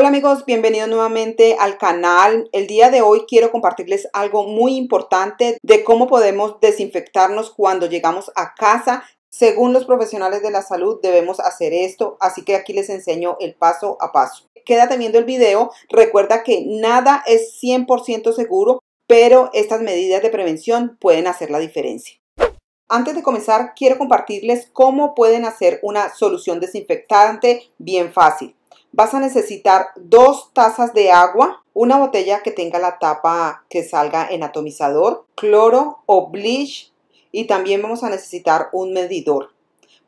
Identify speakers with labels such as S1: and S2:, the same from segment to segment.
S1: Hola amigos, bienvenidos nuevamente al canal. El día de hoy quiero compartirles algo muy importante de cómo podemos desinfectarnos cuando llegamos a casa. Según los profesionales de la salud debemos hacer esto, así que aquí les enseño el paso a paso. Quédate viendo el video, recuerda que nada es 100% seguro, pero estas medidas de prevención pueden hacer la diferencia. Antes de comenzar, quiero compartirles cómo pueden hacer una solución desinfectante bien fácil. Vas a necesitar dos tazas de agua, una botella que tenga la tapa que salga en atomizador, cloro o bleach y también vamos a necesitar un medidor.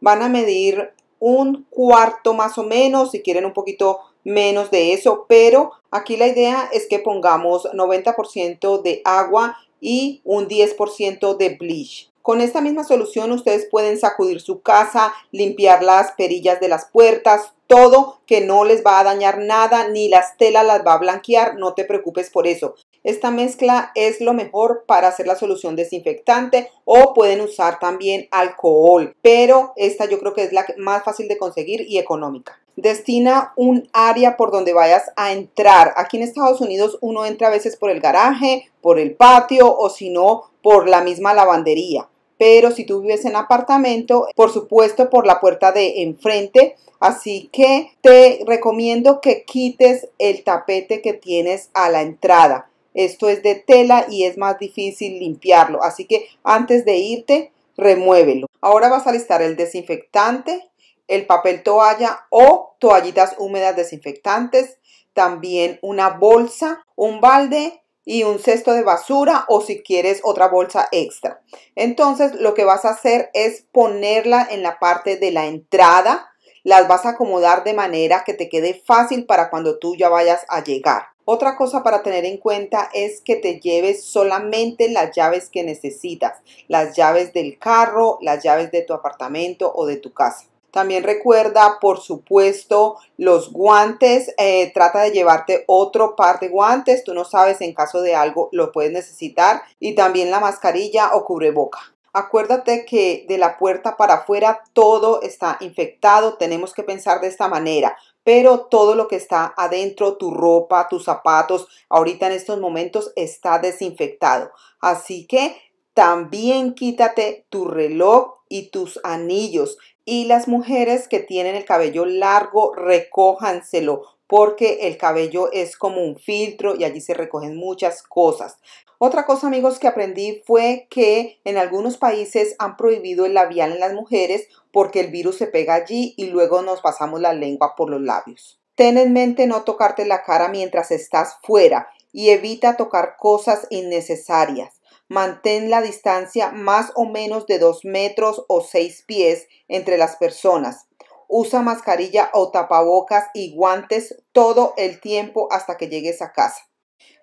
S1: Van a medir un cuarto más o menos, si quieren un poquito menos de eso, pero aquí la idea es que pongamos 90% de agua y un 10% de bleach. Con esta misma solución ustedes pueden sacudir su casa, limpiar las perillas de las puertas, todo que no les va a dañar nada, ni las telas las va a blanquear, no te preocupes por eso. Esta mezcla es lo mejor para hacer la solución desinfectante o pueden usar también alcohol, pero esta yo creo que es la más fácil de conseguir y económica. Destina un área por donde vayas a entrar. Aquí en Estados Unidos uno entra a veces por el garaje, por el patio o si no por la misma lavandería. Pero si tú vives en apartamento, por supuesto por la puerta de enfrente. Así que te recomiendo que quites el tapete que tienes a la entrada. Esto es de tela y es más difícil limpiarlo. Así que antes de irte, remuévelo. Ahora vas a listar el desinfectante, el papel toalla o toallitas húmedas desinfectantes, también una bolsa, un balde y un cesto de basura o si quieres otra bolsa extra. Entonces lo que vas a hacer es ponerla en la parte de la entrada las vas a acomodar de manera que te quede fácil para cuando tú ya vayas a llegar. Otra cosa para tener en cuenta es que te lleves solamente las llaves que necesitas, las llaves del carro, las llaves de tu apartamento o de tu casa. También recuerda, por supuesto, los guantes. Eh, trata de llevarte otro par de guantes. Tú no sabes en caso de algo lo puedes necesitar. Y también la mascarilla o cubreboca. Acuérdate que de la puerta para afuera todo está infectado. Tenemos que pensar de esta manera pero todo lo que está adentro, tu ropa, tus zapatos, ahorita en estos momentos está desinfectado. Así que también quítate tu reloj y tus anillos. Y las mujeres que tienen el cabello largo, recójanselo porque el cabello es como un filtro y allí se recogen muchas cosas. Otra cosa amigos que aprendí fue que en algunos países han prohibido el labial en las mujeres porque el virus se pega allí y luego nos pasamos la lengua por los labios. Ten en mente no tocarte la cara mientras estás fuera y evita tocar cosas innecesarias. Mantén la distancia más o menos de 2 metros o 6 pies entre las personas. Usa mascarilla o tapabocas y guantes todo el tiempo hasta que llegues a casa.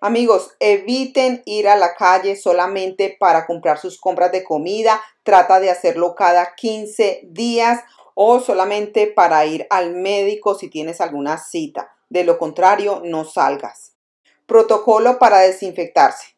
S1: Amigos, eviten ir a la calle solamente para comprar sus compras de comida. Trata de hacerlo cada 15 días o solamente para ir al médico si tienes alguna cita. De lo contrario, no salgas. Protocolo para desinfectarse.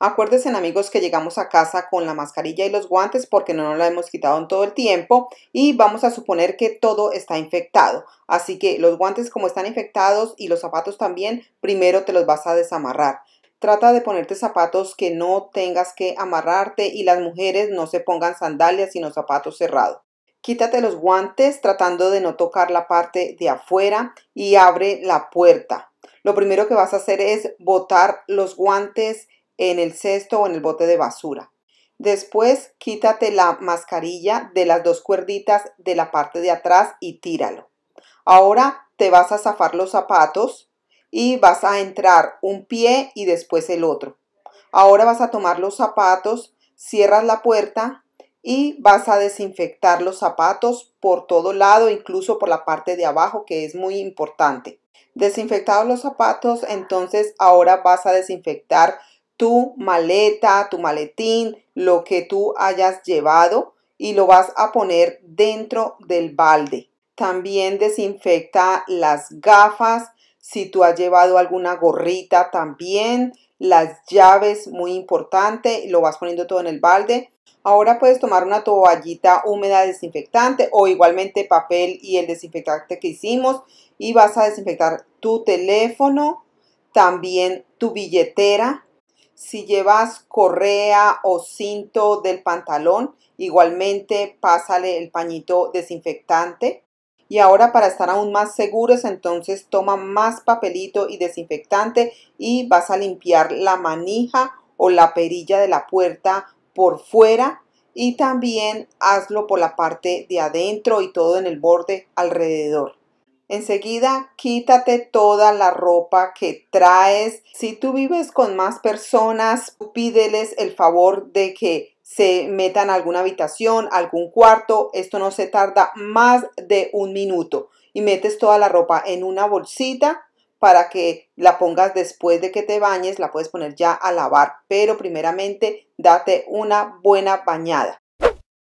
S1: Acuérdense amigos que llegamos a casa con la mascarilla y los guantes porque no nos la hemos quitado en todo el tiempo y vamos a suponer que todo está infectado. Así que los guantes como están infectados y los zapatos también, primero te los vas a desamarrar. Trata de ponerte zapatos que no tengas que amarrarte y las mujeres no se pongan sandalias sino zapatos cerrados. Quítate los guantes tratando de no tocar la parte de afuera y abre la puerta. Lo primero que vas a hacer es botar los guantes en el cesto o en el bote de basura. Después quítate la mascarilla de las dos cuerditas de la parte de atrás y tíralo. Ahora te vas a zafar los zapatos y vas a entrar un pie y después el otro. Ahora vas a tomar los zapatos, cierras la puerta y vas a desinfectar los zapatos por todo lado, incluso por la parte de abajo, que es muy importante. Desinfectados los zapatos, entonces ahora vas a desinfectar tu maleta, tu maletín, lo que tú hayas llevado y lo vas a poner dentro del balde. También desinfecta las gafas, si tú has llevado alguna gorrita también, las llaves, muy importante, lo vas poniendo todo en el balde. Ahora puedes tomar una toallita húmeda desinfectante o igualmente papel y el desinfectante que hicimos y vas a desinfectar tu teléfono, también tu billetera, si llevas correa o cinto del pantalón, igualmente pásale el pañito desinfectante. Y ahora para estar aún más seguros, entonces toma más papelito y desinfectante y vas a limpiar la manija o la perilla de la puerta por fuera y también hazlo por la parte de adentro y todo en el borde alrededor. Enseguida quítate toda la ropa que traes. Si tú vives con más personas, pídeles el favor de que se metan a alguna habitación, algún cuarto. Esto no se tarda más de un minuto. Y metes toda la ropa en una bolsita para que la pongas después de que te bañes, la puedes poner ya a lavar, pero primeramente date una buena bañada.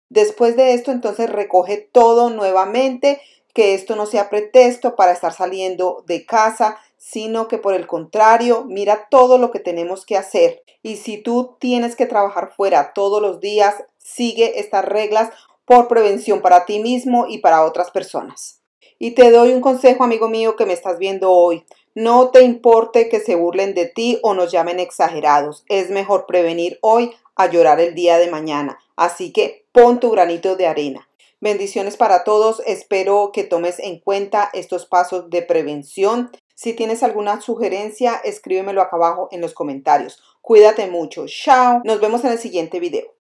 S1: Después de esto, entonces recoge todo nuevamente, que esto no sea pretexto para estar saliendo de casa, sino que por el contrario, mira todo lo que tenemos que hacer. Y si tú tienes que trabajar fuera todos los días, sigue estas reglas por prevención para ti mismo y para otras personas. Y te doy un consejo, amigo mío, que me estás viendo hoy. No te importe que se burlen de ti o nos llamen exagerados. Es mejor prevenir hoy a llorar el día de mañana. Así que pon tu granito de arena. Bendiciones para todos. Espero que tomes en cuenta estos pasos de prevención. Si tienes alguna sugerencia, escríbemelo acá abajo en los comentarios. Cuídate mucho. Chao. Nos vemos en el siguiente video.